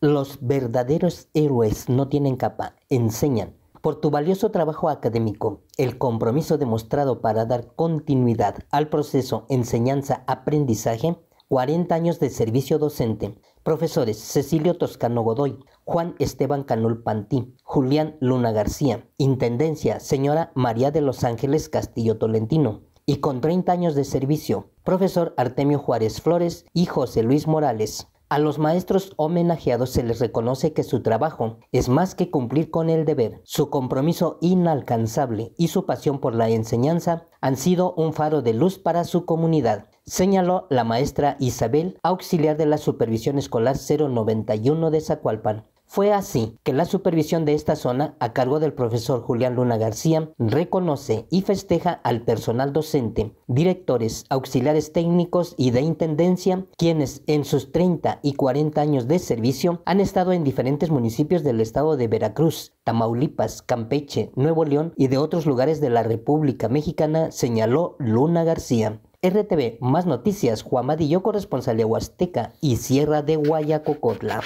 Los verdaderos héroes no tienen capa, enseñan. Por tu valioso trabajo académico, el compromiso demostrado para dar continuidad al proceso enseñanza-aprendizaje, 40 años de servicio docente, profesores Cecilio Toscano Godoy, Juan Esteban Canul Pantí, Julián Luna García, Intendencia, señora María de los Ángeles Castillo Tolentino, y con 30 años de servicio, profesor Artemio Juárez Flores y José Luis Morales. A los maestros homenajeados se les reconoce que su trabajo es más que cumplir con el deber. Su compromiso inalcanzable y su pasión por la enseñanza han sido un faro de luz para su comunidad, señaló la maestra Isabel, auxiliar de la Supervisión Escolar 091 de Zacualpan. Fue así que la supervisión de esta zona, a cargo del profesor Julián Luna García, reconoce y festeja al personal docente, directores, auxiliares técnicos y de intendencia, quienes en sus 30 y 40 años de servicio han estado en diferentes municipios del estado de Veracruz, Tamaulipas, Campeche, Nuevo León y de otros lugares de la República Mexicana, señaló Luna García. RTV, más noticias, Madillo, corresponsal de Huasteca y Sierra de Guayacocotla.